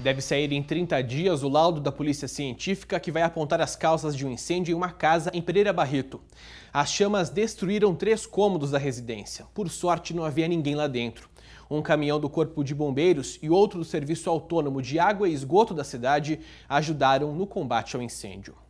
Deve sair em 30 dias o laudo da Polícia Científica que vai apontar as causas de um incêndio em uma casa em Pereira Barreto. As chamas destruíram três cômodos da residência. Por sorte, não havia ninguém lá dentro. Um caminhão do Corpo de Bombeiros e outro do Serviço Autônomo de Água e Esgoto da cidade ajudaram no combate ao incêndio.